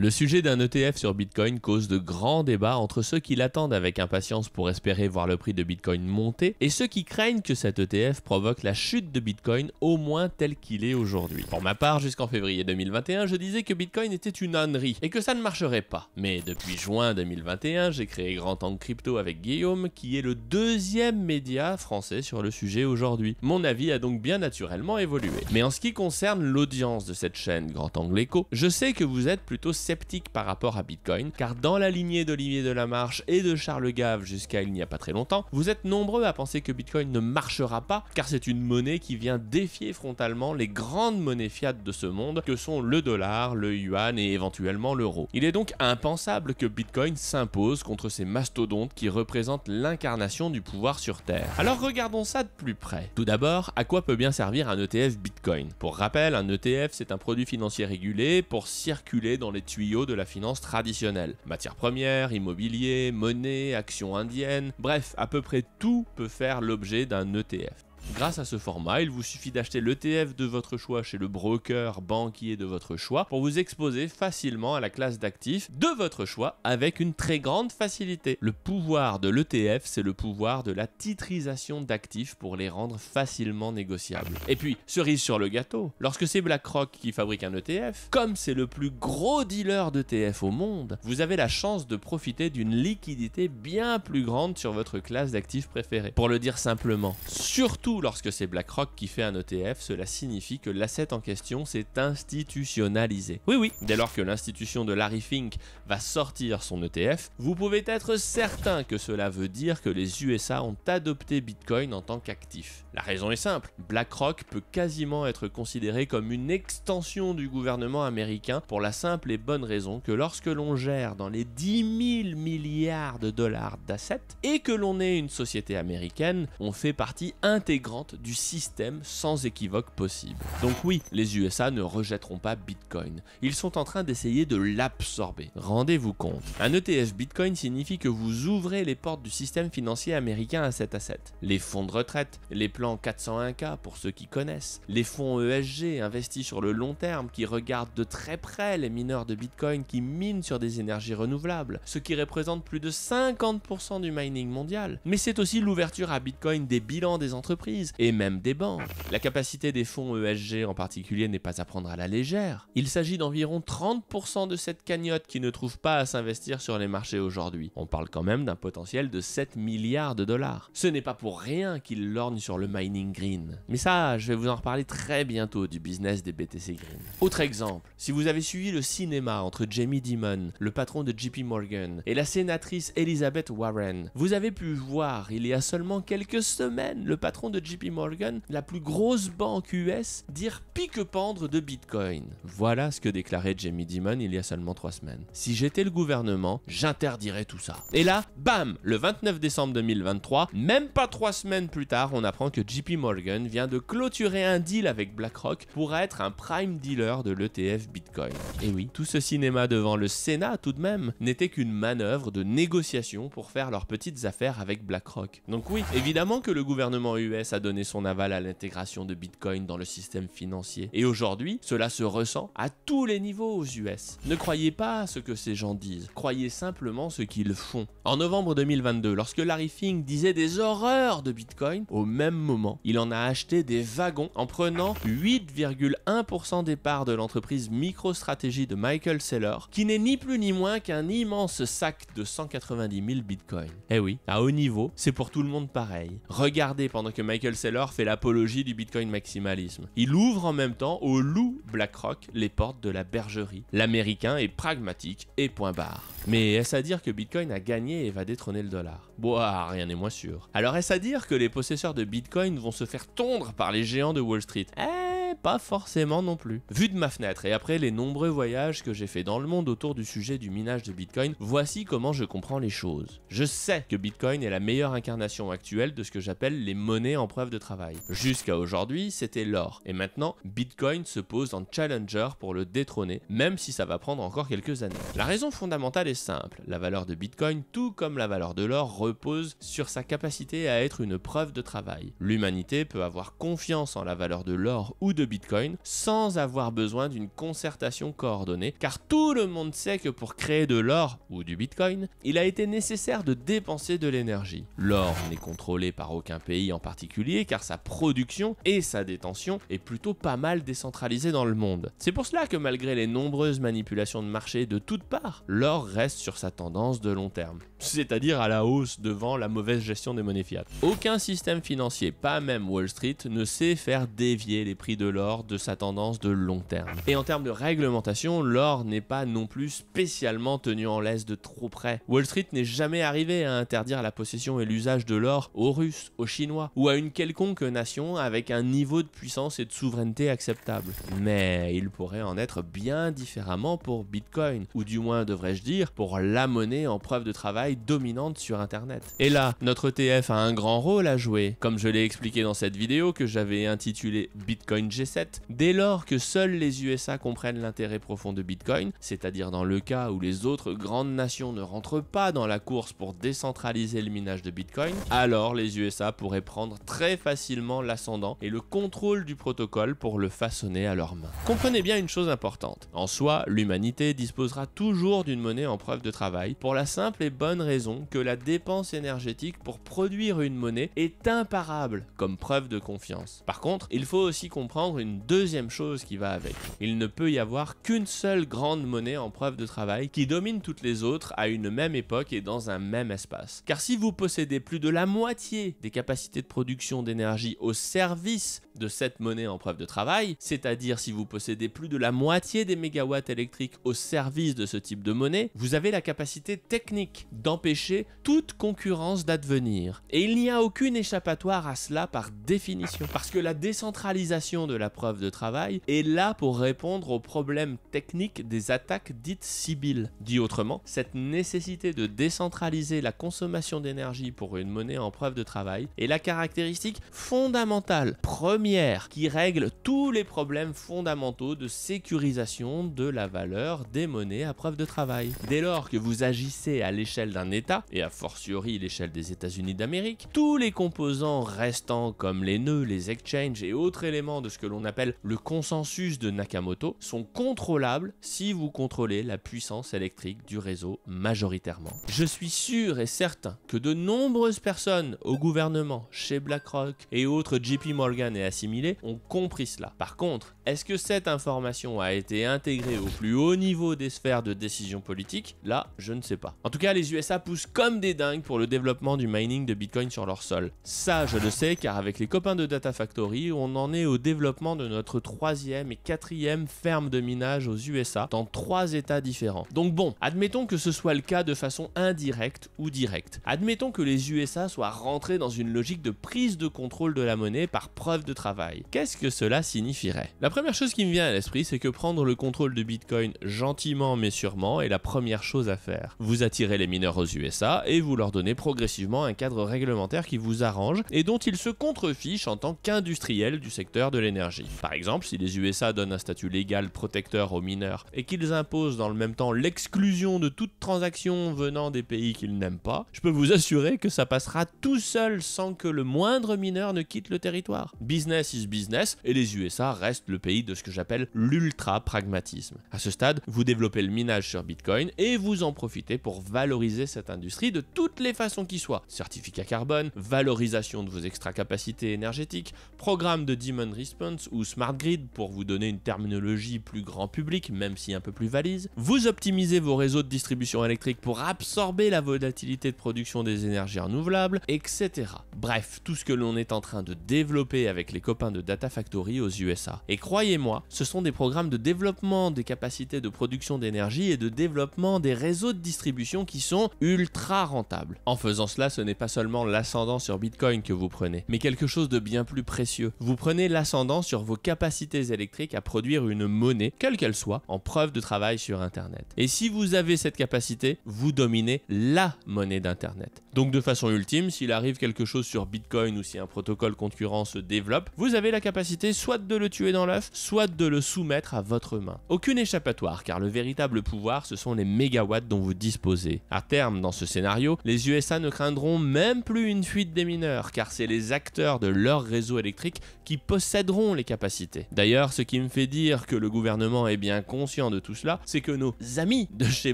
Le sujet d'un ETF sur Bitcoin cause de grands débats entre ceux qui l'attendent avec impatience pour espérer voir le prix de Bitcoin monter et ceux qui craignent que cet ETF provoque la chute de Bitcoin au moins tel qu'il est aujourd'hui. Pour ma part, jusqu'en février 2021, je disais que Bitcoin était une ânerie et que ça ne marcherait pas. Mais depuis juin 2021, j'ai créé Grand Angle Crypto avec Guillaume qui est le deuxième média français sur le sujet aujourd'hui. Mon avis a donc bien naturellement évolué. Mais en ce qui concerne l'audience de cette chaîne Grand Angle Echo, je sais que vous êtes plutôt sceptique par rapport à Bitcoin, car dans la lignée d'Olivier Delamarche et de Charles Gave jusqu'à il n'y a pas très longtemps, vous êtes nombreux à penser que Bitcoin ne marchera pas, car c'est une monnaie qui vient défier frontalement les grandes monnaies fiat de ce monde que sont le dollar, le yuan et éventuellement l'euro. Il est donc impensable que Bitcoin s'impose contre ces mastodontes qui représentent l'incarnation du pouvoir sur Terre. Alors regardons ça de plus près. Tout d'abord, à quoi peut bien servir un ETF Bitcoin Pour rappel, un ETF c'est un produit financier régulé pour circuler dans les tuyaux de la finance traditionnelle. Matières premières, immobilier, monnaie, actions indiennes, bref, à peu près tout peut faire l'objet d'un ETF. Grâce à ce format, il vous suffit d'acheter l'ETF de votre choix chez le broker banquier de votre choix pour vous exposer facilement à la classe d'actifs de votre choix avec une très grande facilité. Le pouvoir de l'ETF, c'est le pouvoir de la titrisation d'actifs pour les rendre facilement négociables. Et puis, cerise sur le gâteau, lorsque c'est BlackRock qui fabrique un ETF, comme c'est le plus gros dealer d'ETF au monde, vous avez la chance de profiter d'une liquidité bien plus grande sur votre classe d'actifs préférée. Pour le dire simplement, surtout lorsque c'est BlackRock qui fait un ETF, cela signifie que l'asset en question s'est institutionnalisé. Oui oui, dès lors que l'institution de Larry Fink va sortir son ETF, vous pouvez être certain que cela veut dire que les USA ont adopté Bitcoin en tant qu'actif. La raison est simple, BlackRock peut quasiment être considéré comme une extension du gouvernement américain pour la simple et bonne raison que lorsque l'on gère dans les 10 000 milliards de dollars d'assets et que l'on est une société américaine, on fait partie intégrante du système sans équivoque possible. Donc oui, les USA ne rejetteront pas Bitcoin. Ils sont en train d'essayer de l'absorber. Rendez-vous compte. Un ETF Bitcoin signifie que vous ouvrez les portes du système financier américain à cet asset. Les fonds de retraite, les plans 401k pour ceux qui connaissent, les fonds ESG investis sur le long terme qui regardent de très près les mineurs de Bitcoin qui minent sur des énergies renouvelables, ce qui représente plus de 50% du mining mondial. Mais c'est aussi l'ouverture à Bitcoin des bilans des entreprises et même des banques. La capacité des fonds ESG en particulier n'est pas à prendre à la légère. Il s'agit d'environ 30% de cette cagnotte qui ne trouve pas à s'investir sur les marchés aujourd'hui. On parle quand même d'un potentiel de 7 milliards de dollars. Ce n'est pas pour rien qu'ils lorgnent sur le mining green. Mais ça, je vais vous en reparler très bientôt du business des BTC green. Autre exemple, si vous avez suivi le cinéma entre Jamie Dimon, le patron de JP Morgan, et la sénatrice Elizabeth Warren, vous avez pu voir il y a seulement quelques semaines le patron de JP Morgan, la plus grosse banque US, dire pique-pendre de Bitcoin. Voilà ce que déclarait Jamie Dimon il y a seulement trois semaines. Si j'étais le gouvernement, j'interdirais tout ça. Et là, bam, le 29 décembre 2023, même pas trois semaines plus tard, on apprend que JP Morgan vient de clôturer un deal avec BlackRock pour être un prime dealer de l'ETF Bitcoin. Et oui, tout ce cinéma devant le Sénat tout de même n'était qu'une manœuvre de négociation pour faire leurs petites affaires avec BlackRock. Donc oui, évidemment que le gouvernement US a donné son aval à l'intégration de Bitcoin dans le système financier. Et aujourd'hui, cela se ressent à tous les niveaux aux US. Ne croyez pas à ce que ces gens disent, croyez simplement ce qu'ils font. En novembre 2022, lorsque Larry Fink disait des horreurs de Bitcoin, au même moment, il en a acheté des wagons en prenant 8,1% des parts de l'entreprise MicroStrategy de Michael Saylor, qui n'est ni plus ni moins qu'un immense sac de 190 000 Bitcoin. Eh oui, à haut niveau, c'est pour tout le monde pareil. Regardez pendant que Michael Michael Saylor fait l'apologie du Bitcoin maximalisme. Il ouvre en même temps au loup BlackRock les portes de la bergerie. L'américain est pragmatique et point barre. Mais est-ce à dire que Bitcoin a gagné et va détrôner le dollar Boah, rien n'est moins sûr. Alors est-ce à dire que les possesseurs de Bitcoin vont se faire tondre par les géants de Wall Street eh, pas forcément non plus. Vu de ma fenêtre et après les nombreux voyages que j'ai fait dans le monde autour du sujet du minage de Bitcoin, voici comment je comprends les choses. Je sais que Bitcoin est la meilleure incarnation actuelle de ce que j'appelle les monnaies en preuve de travail. Jusqu'à aujourd'hui, c'était l'or et maintenant Bitcoin se pose en challenger pour le détrôner, même si ça va prendre encore quelques années. La raison fondamentale est simple, la valeur de Bitcoin, tout comme la valeur de l'or, repose sur sa capacité à être une preuve de travail. L'humanité peut avoir confiance en la valeur de l'or ou de Bitcoin sans avoir besoin d'une concertation coordonnée, car tout le monde sait que pour créer de l'or ou du Bitcoin, il a été nécessaire de dépenser de l'énergie. L'or n'est contrôlé par aucun pays en particulier, car sa production et sa détention est plutôt pas mal décentralisée dans le monde. C'est pour cela que malgré les nombreuses manipulations de marché de toutes parts, l'or reste sur sa tendance de long terme, c'est-à-dire à la hausse devant la mauvaise gestion des monnaies fiat. Aucun système financier, pas même Wall Street, ne sait faire dévier les prix de l'or, de sa tendance de long terme. Et en termes de réglementation, l'or n'est pas non plus spécialement tenu en laisse de trop près. Wall Street n'est jamais arrivé à interdire la possession et l'usage de l'or aux Russes, aux Chinois ou à une quelconque nation avec un niveau de puissance et de souveraineté acceptable. Mais il pourrait en être bien différemment pour Bitcoin, ou du moins devrais-je dire pour la monnaie en preuve de travail dominante sur Internet. Et là, notre ETF a un grand rôle à jouer. Comme je l'ai expliqué dans cette vidéo que j'avais intitulée Bitcoin 7 dès lors que seuls les USA comprennent l'intérêt profond de Bitcoin, c'est-à-dire dans le cas où les autres grandes nations ne rentrent pas dans la course pour décentraliser le minage de Bitcoin, alors les USA pourraient prendre très facilement l'ascendant et le contrôle du protocole pour le façonner à leur mains. Comprenez bien une chose importante. En soi, l'humanité disposera toujours d'une monnaie en preuve de travail pour la simple et bonne raison que la dépense énergétique pour produire une monnaie est imparable comme preuve de confiance. Par contre, il faut aussi comprendre une deuxième chose qui va avec. Il ne peut y avoir qu'une seule grande monnaie en preuve de travail qui domine toutes les autres à une même époque et dans un même espace. Car si vous possédez plus de la moitié des capacités de production d'énergie au service de cette monnaie en preuve de travail, c'est-à-dire si vous possédez plus de la moitié des mégawatts électriques au service de ce type de monnaie, vous avez la capacité technique d'empêcher toute concurrence d'advenir. Et il n'y a aucune échappatoire à cela par définition, parce que la décentralisation de la preuve de travail, est là pour répondre aux problèmes techniques des attaques dites Sibyl. Dit autrement, cette nécessité de décentraliser la consommation d'énergie pour une monnaie en preuve de travail est la caractéristique fondamentale, première, qui règle tous les problèmes fondamentaux de sécurisation de la valeur des monnaies à preuve de travail. Dès lors que vous agissez à l'échelle d'un État, et a fortiori l'échelle des États-Unis d'Amérique, tous les composants restants comme les nœuds, les exchanges et autres éléments de ce que l'on appelle le consensus de Nakamoto, sont contrôlables si vous contrôlez la puissance électrique du réseau majoritairement. Je suis sûr et certain que de nombreuses personnes au gouvernement, chez BlackRock et autres JP Morgan et assimilés ont compris cela. Par contre, est-ce que cette information a été intégrée au plus haut niveau des sphères de décision politique Là, je ne sais pas. En tout cas, les USA poussent comme des dingues pour le développement du mining de Bitcoin sur leur sol. Ça, je le sais car avec les copains de Data Factory, on en est au développement de notre troisième et quatrième ferme de minage aux USA dans trois États différents. Donc bon, admettons que ce soit le cas de façon indirecte ou directe. Admettons que les USA soient rentrés dans une logique de prise de contrôle de la monnaie par preuve de travail. Qu'est-ce que cela signifierait La première chose qui me vient à l'esprit, c'est que prendre le contrôle de Bitcoin gentiment mais sûrement est la première chose à faire. Vous attirez les mineurs aux USA et vous leur donnez progressivement un cadre réglementaire qui vous arrange et dont ils se contrefichent en tant qu'industriels du secteur de l'énergie par exemple, si les USA donnent un statut légal protecteur aux mineurs et qu'ils imposent dans le même temps l'exclusion de toute transaction venant des pays qu'ils n'aiment pas, je peux vous assurer que ça passera tout seul sans que le moindre mineur ne quitte le territoire. Business is business et les USA restent le pays de ce que j'appelle l'ultra-pragmatisme. À ce stade, vous développez le minage sur Bitcoin et vous en profitez pour valoriser cette industrie de toutes les façons qui soient. Certificat carbone, valorisation de vos extra-capacités énergétiques, programme de demon response, ou Smart Grid pour vous donner une terminologie plus grand public, même si un peu plus valise. Vous optimisez vos réseaux de distribution électrique pour absorber la volatilité de production des énergies renouvelables, etc. Bref, tout ce que l'on est en train de développer avec les copains de Data Factory aux USA. Et croyez-moi, ce sont des programmes de développement des capacités de production d'énergie et de développement des réseaux de distribution qui sont ultra rentables. En faisant cela, ce n'est pas seulement l'ascendant sur Bitcoin que vous prenez, mais quelque chose de bien plus précieux. Vous prenez l'ascendant sur vos capacités électriques à produire une monnaie, quelle qu'elle soit, en preuve de travail sur Internet. Et si vous avez cette capacité, vous dominez la monnaie d'Internet. Donc de façon ultime, s'il arrive quelque chose sur Bitcoin ou si un protocole concurrent se développe, vous avez la capacité soit de le tuer dans l'œuf, soit de le soumettre à votre main. Aucune échappatoire, car le véritable pouvoir, ce sont les mégawatts dont vous disposez. À terme, dans ce scénario, les USA ne craindront même plus une fuite des mineurs, car c'est les acteurs de leur réseau électrique qui posséderont les capacités. D'ailleurs, ce qui me fait dire que le gouvernement est bien conscient de tout cela, c'est que nos amis de chez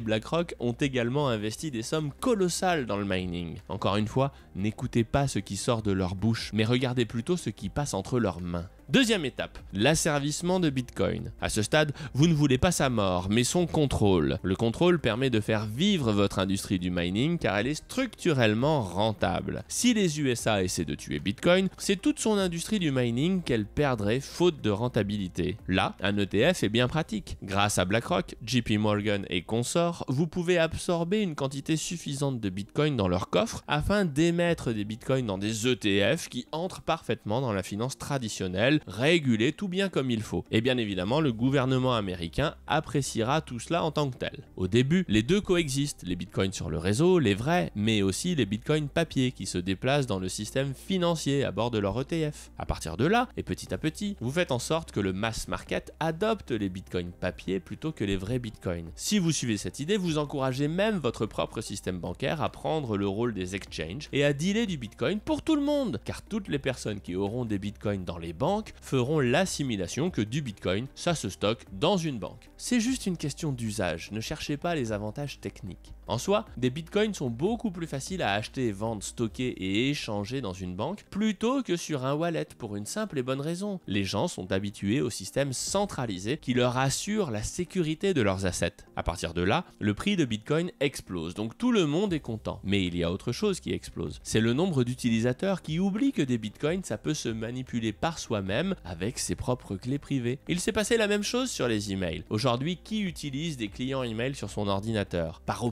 BlackRock ont également investi des sommes colossales dans le mining. Encore une fois, n'écoutez pas ce qui sort de leur bouche, mais regardez plutôt ce qui passe entre leurs mains. Deuxième étape, l'asservissement de Bitcoin. À ce stade, vous ne voulez pas sa mort, mais son contrôle. Le contrôle permet de faire vivre votre industrie du mining car elle est structurellement rentable. Si les USA essaient de tuer Bitcoin, c'est toute son industrie du mining qu'elle perdrait faute de rentabilité. Là, un ETF est bien pratique. Grâce à BlackRock, JP Morgan et consorts, vous pouvez absorber une quantité suffisante de Bitcoin dans leur coffre afin d'émettre des Bitcoins dans des ETF qui entrent parfaitement dans la finance traditionnelle réguler tout bien comme il faut. Et bien évidemment, le gouvernement américain appréciera tout cela en tant que tel. Au début, les deux coexistent, les bitcoins sur le réseau, les vrais, mais aussi les bitcoins papier qui se déplacent dans le système financier à bord de leur ETF. A partir de là, et petit à petit, vous faites en sorte que le mass market adopte les bitcoins papier plutôt que les vrais bitcoins. Si vous suivez cette idée, vous encouragez même votre propre système bancaire à prendre le rôle des exchanges et à dealer du bitcoin pour tout le monde, car toutes les personnes qui auront des bitcoins dans les banques feront l'assimilation que du Bitcoin, ça se stocke dans une banque. C'est juste une question d'usage, ne cherchez pas les avantages techniques. En soi, des bitcoins sont beaucoup plus faciles à acheter, vendre, stocker et échanger dans une banque plutôt que sur un wallet pour une simple et bonne raison. Les gens sont habitués au système centralisé qui leur assure la sécurité de leurs assets. À partir de là, le prix de bitcoin explose, donc tout le monde est content. Mais il y a autre chose qui explose, c'est le nombre d'utilisateurs qui oublient que des bitcoins ça peut se manipuler par soi-même avec ses propres clés privées. Il s'est passé la même chose sur les emails. Aujourd'hui, qui utilise des clients email sur son ordinateur Par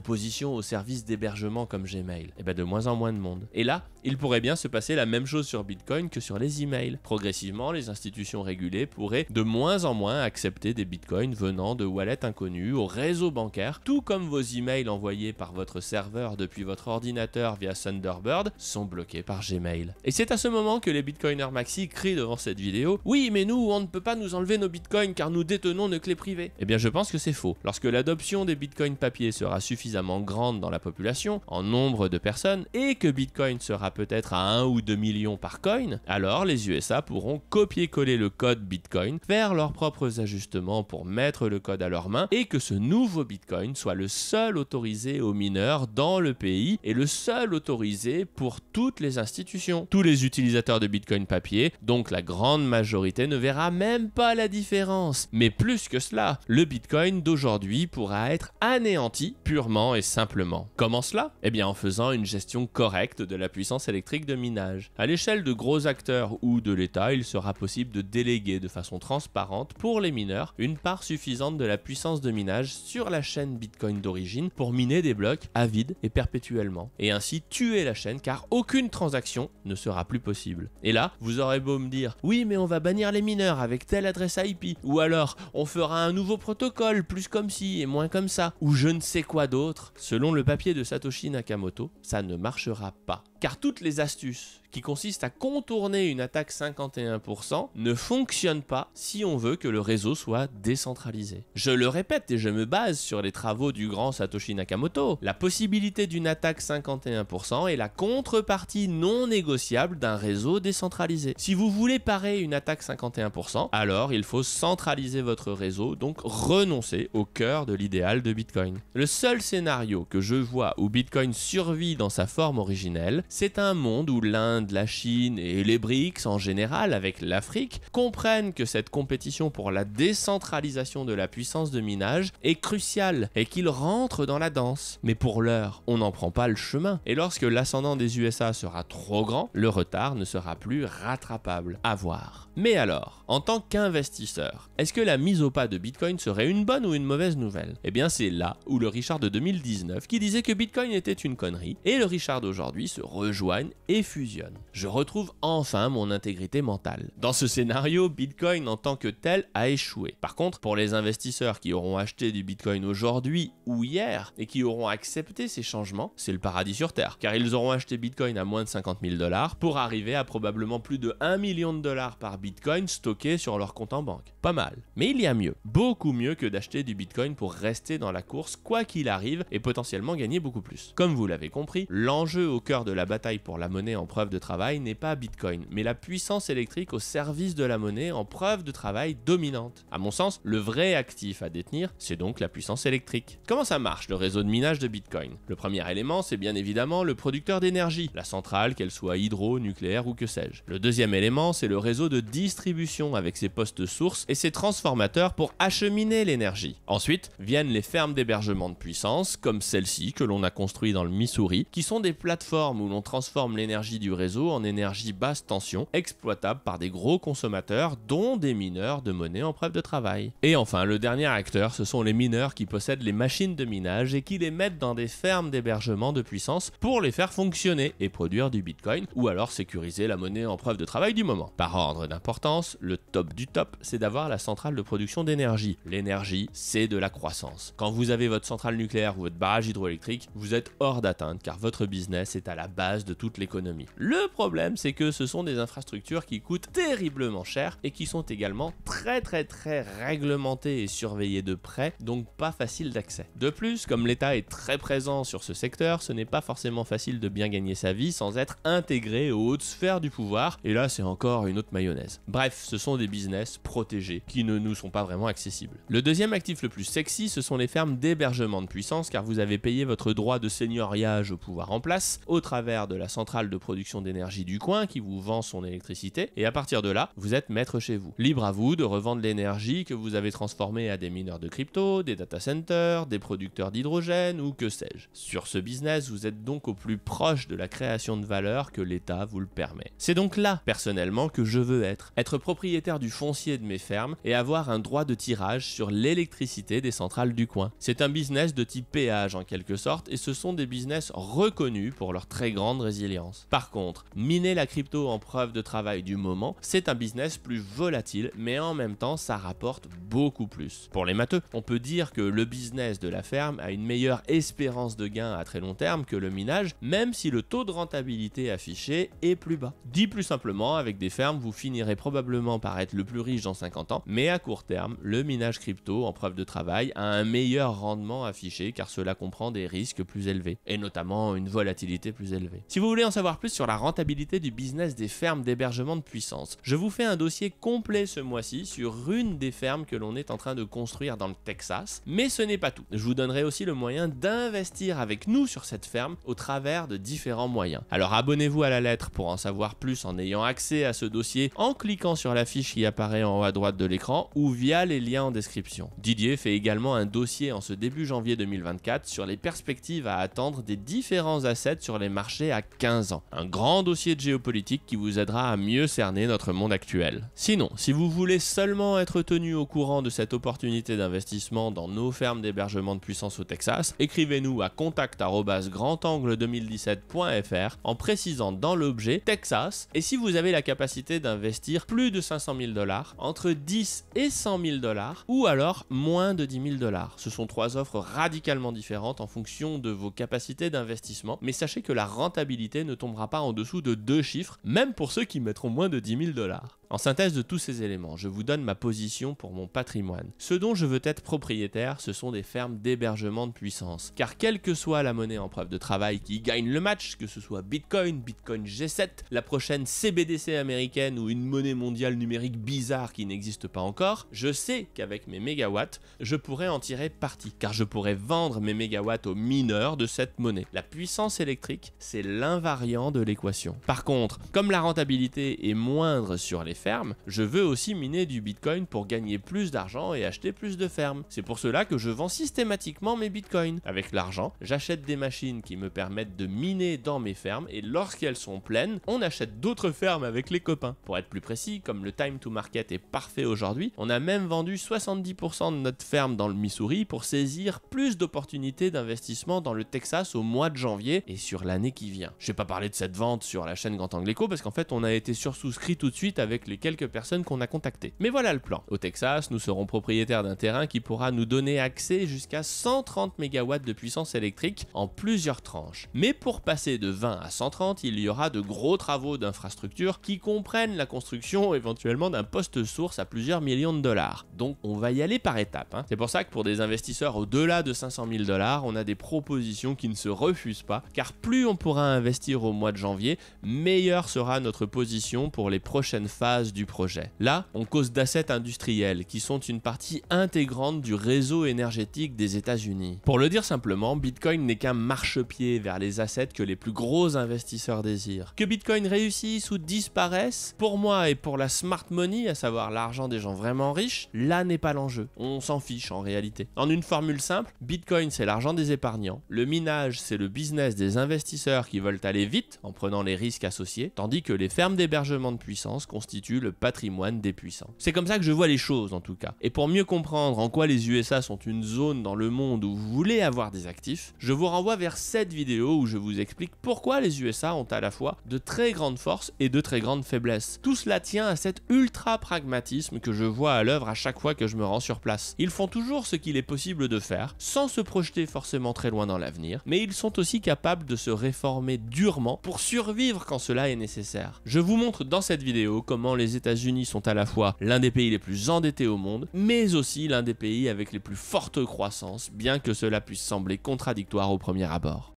au aux services d'hébergement comme Gmail Et eh bien de moins en moins de monde. Et là, il pourrait bien se passer la même chose sur Bitcoin que sur les emails. Progressivement, les institutions régulées pourraient de moins en moins accepter des Bitcoins venant de wallets inconnus au réseau bancaire, tout comme vos emails envoyés par votre serveur depuis votre ordinateur via Thunderbird sont bloqués par Gmail. Et c'est à ce moment que les Bitcoiners Maxi crient devant cette vidéo Oui, mais nous, on ne peut pas nous enlever nos Bitcoins car nous détenons nos clés privées. Et eh bien, je pense que c'est faux. Lorsque l'adoption des Bitcoins papier sera suffisamment grande dans la population, en nombre de personnes, et que Bitcoin sera peut-être à 1 ou 2 millions par coin, alors les USA pourront copier-coller le code Bitcoin, faire leurs propres ajustements pour mettre le code à leurs mains, et que ce nouveau Bitcoin soit le seul autorisé aux mineurs dans le pays et le seul autorisé pour toutes les institutions. Tous les utilisateurs de Bitcoin papier, donc la grande majorité, ne verra même pas la différence. Mais plus que cela, le Bitcoin d'aujourd'hui pourra être anéanti purement et simplement. Comment cela Eh bien en faisant une gestion correcte de la puissance électrique de minage. À l'échelle de gros acteurs ou de l'État, il sera possible de déléguer de façon transparente pour les mineurs une part suffisante de la puissance de minage sur la chaîne Bitcoin d'origine pour miner des blocs à vide et perpétuellement, et ainsi tuer la chaîne car aucune transaction ne sera plus possible. Et là, vous aurez beau me dire oui mais on va bannir les mineurs avec telle adresse IP, ou alors on fera un nouveau protocole plus comme ci et moins comme ça, ou je ne sais quoi d'autre, Selon le papier de Satoshi Nakamoto, ça ne marchera pas car toutes les astuces qui consistent à contourner une attaque 51% ne fonctionnent pas si on veut que le réseau soit décentralisé. Je le répète et je me base sur les travaux du grand Satoshi Nakamoto, la possibilité d'une attaque 51% est la contrepartie non négociable d'un réseau décentralisé. Si vous voulez parer une attaque 51%, alors il faut centraliser votre réseau, donc renoncer au cœur de l'idéal de Bitcoin. Le seul scénario que je vois où Bitcoin survit dans sa forme originelle, c'est un monde où l'Inde, la Chine et les BRICS en général, avec l'Afrique, comprennent que cette compétition pour la décentralisation de la puissance de minage est cruciale et qu'ils rentrent dans la danse. Mais pour l'heure, on n'en prend pas le chemin. Et lorsque l'ascendant des USA sera trop grand, le retard ne sera plus rattrapable. À voir. Mais alors, en tant qu'investisseur, est-ce que la mise au pas de Bitcoin serait une bonne ou une mauvaise nouvelle Eh bien, c'est là où le Richard de 2019 qui disait que Bitcoin était une connerie et le Richard d'aujourd'hui se rejoignent et fusionnent. Je retrouve enfin mon intégrité mentale. Dans ce scénario, Bitcoin en tant que tel a échoué. Par contre, pour les investisseurs qui auront acheté du Bitcoin aujourd'hui ou hier et qui auront accepté ces changements, c'est le paradis sur Terre, car ils auront acheté Bitcoin à moins de 50 000 dollars pour arriver à probablement plus de 1 million de dollars par Bitcoin stocké sur leur compte en banque. Pas mal. Mais il y a mieux. Beaucoup mieux que d'acheter du Bitcoin pour rester dans la course quoi qu'il arrive et potentiellement gagner beaucoup plus. Comme vous l'avez compris, l'enjeu au cœur de la la bataille pour la monnaie en preuve de travail n'est pas Bitcoin, mais la puissance électrique au service de la monnaie en preuve de travail dominante. À mon sens, le vrai actif à détenir, c'est donc la puissance électrique. Comment ça marche le réseau de minage de Bitcoin Le premier élément, c'est bien évidemment le producteur d'énergie, la centrale, qu'elle soit hydro, nucléaire ou que sais-je. Le deuxième élément, c'est le réseau de distribution avec ses postes sources et ses transformateurs pour acheminer l'énergie. Ensuite, viennent les fermes d'hébergement de puissance, comme celle-ci que l'on a construite dans le Missouri, qui sont des plateformes où transforme l'énergie du réseau en énergie basse tension, exploitable par des gros consommateurs, dont des mineurs de monnaie en preuve de travail. Et enfin, le dernier acteur, ce sont les mineurs qui possèdent les machines de minage et qui les mettent dans des fermes d'hébergement de puissance pour les faire fonctionner et produire du bitcoin, ou alors sécuriser la monnaie en preuve de travail du moment. Par ordre d'importance, le top du top, c'est d'avoir la centrale de production d'énergie. L'énergie, c'est de la croissance. Quand vous avez votre centrale nucléaire ou votre barrage hydroélectrique, vous êtes hors d'atteinte car votre business est à la base de toute l'économie. Le problème, c'est que ce sont des infrastructures qui coûtent terriblement cher et qui sont également très très très réglementées et surveillées de près, donc pas facile d'accès. De plus, comme l'État est très présent sur ce secteur, ce n'est pas forcément facile de bien gagner sa vie sans être intégré aux hautes sphères du pouvoir, et là c'est encore une autre mayonnaise. Bref, ce sont des business protégés qui ne nous sont pas vraiment accessibles. Le deuxième actif le plus sexy, ce sont les fermes d'hébergement de puissance, car vous avez payé votre droit de seigneuriage au pouvoir en place au travers de la centrale de production d'énergie du coin qui vous vend son électricité, et à partir de là, vous êtes maître chez vous. Libre à vous de revendre l'énergie que vous avez transformée à des mineurs de crypto, des data centers, des producteurs d'hydrogène ou que sais-je. Sur ce business, vous êtes donc au plus proche de la création de valeur que l'État vous le permet. C'est donc là, personnellement, que je veux être. Être propriétaire du foncier de mes fermes et avoir un droit de tirage sur l'électricité des centrales du coin. C'est un business de type péage en quelque sorte et ce sont des business reconnus pour leur très grande résilience. Par contre, miner la crypto en preuve de travail du moment, c'est un business plus volatile, mais en même temps, ça rapporte beaucoup plus. Pour les matheux, on peut dire que le business de la ferme a une meilleure espérance de gain à très long terme que le minage, même si le taux de rentabilité affiché est plus bas. Dit plus simplement, avec des fermes, vous finirez probablement par être le plus riche dans 50 ans, mais à court terme, le minage crypto en preuve de travail a un meilleur rendement affiché car cela comprend des risques plus élevés, et notamment une volatilité plus élevée. Si vous voulez en savoir plus sur la rentabilité du business des fermes d'hébergement de puissance, je vous fais un dossier complet ce mois-ci sur une des fermes que l'on est en train de construire dans le Texas, mais ce n'est pas tout. Je vous donnerai aussi le moyen d'investir avec nous sur cette ferme au travers de différents moyens. Alors abonnez-vous à la lettre pour en savoir plus en ayant accès à ce dossier en cliquant sur la fiche qui apparaît en haut à droite de l'écran ou via les liens en description. Didier fait également un dossier en ce début janvier 2024 sur les perspectives à attendre des différents assets sur les marchés à 15 ans. Un grand dossier de géopolitique qui vous aidera à mieux cerner notre monde actuel. Sinon, si vous voulez seulement être tenu au courant de cette opportunité d'investissement dans nos fermes d'hébergement de puissance au Texas, écrivez-nous à contact@grandangle2017.fr en précisant dans l'objet Texas et si vous avez la capacité d'investir plus de 500 000 dollars, entre 10 et 100 000 dollars ou alors moins de 10 000 dollars. Ce sont trois offres radicalement différentes en fonction de vos capacités d'investissement, mais sachez que la rente rentabilité ne tombera pas en dessous de deux chiffres, même pour ceux qui mettront moins de 10 000 dollars. En synthèse de tous ces éléments, je vous donne ma position pour mon patrimoine. Ce dont je veux être propriétaire, ce sont des fermes d'hébergement de puissance. Car quelle que soit la monnaie en preuve de travail qui gagne le match, que ce soit Bitcoin, Bitcoin G7, la prochaine CBDC américaine ou une monnaie mondiale numérique bizarre qui n'existe pas encore, je sais qu'avec mes mégawatts, je pourrais en tirer parti. Car je pourrais vendre mes mégawatts aux mineurs de cette monnaie. La puissance électrique, c'est l'invariant de l'équation. Par contre, comme la rentabilité est moindre sur les fermes, je veux aussi miner du bitcoin pour gagner plus d'argent et acheter plus de fermes. C'est pour cela que je vends systématiquement mes bitcoins. Avec l'argent, j'achète des machines qui me permettent de miner dans mes fermes et lorsqu'elles sont pleines, on achète d'autres fermes avec les copains. Pour être plus précis, comme le time to market est parfait aujourd'hui, on a même vendu 70% de notre ferme dans le Missouri pour saisir plus d'opportunités d'investissement dans le Texas au mois de janvier et sur l'année qui vient. Je vais pas parler de cette vente sur la chaîne Grand Angle parce qu'en fait on a été sursouscrit tout de suite avec les quelques personnes qu'on a contactées. Mais voilà le plan. Au Texas, nous serons propriétaires d'un terrain qui pourra nous donner accès jusqu'à 130 MW de puissance électrique en plusieurs tranches. Mais pour passer de 20 à 130, il y aura de gros travaux d'infrastructure qui comprennent la construction éventuellement d'un poste source à plusieurs millions de dollars. Donc on va y aller par étapes. Hein. C'est pour ça que pour des investisseurs au-delà de 500 000 dollars, on a des propositions qui ne se refusent pas, car plus on pourra investir au mois de janvier, meilleure sera notre position pour les prochaines phases du projet. Là, on cause d'assets industriels qui sont une partie intégrante du réseau énergétique des États-Unis. Pour le dire simplement, Bitcoin n'est qu'un marchepied vers les assets que les plus gros investisseurs désirent. Que Bitcoin réussisse ou disparaisse, pour moi et pour la smart money, à savoir l'argent des gens vraiment riches, là n'est pas l'enjeu. On s'en fiche en réalité. En une formule simple, Bitcoin c'est l'argent des épargnants, le minage c'est le business des investisseurs qui veulent aller vite en prenant les risques associés, tandis que les fermes d'hébergement de puissance constituent le patrimoine des puissants. C'est comme ça que je vois les choses en tout cas. Et pour mieux comprendre en quoi les USA sont une zone dans le monde où vous voulez avoir des actifs, je vous renvoie vers cette vidéo où je vous explique pourquoi les USA ont à la fois de très grandes forces et de très grandes faiblesses. Tout cela tient à cet ultra pragmatisme que je vois à l'œuvre à chaque fois que je me rends sur place. Ils font toujours ce qu'il est possible de faire, sans se projeter forcément très loin dans l'avenir, mais ils sont aussi capables de se réformer durement pour survivre quand cela est nécessaire. Je vous montre dans cette vidéo comment les États-Unis sont à la fois l'un des pays les plus endettés au monde, mais aussi l'un des pays avec les plus fortes croissances, bien que cela puisse sembler contradictoire au premier abord.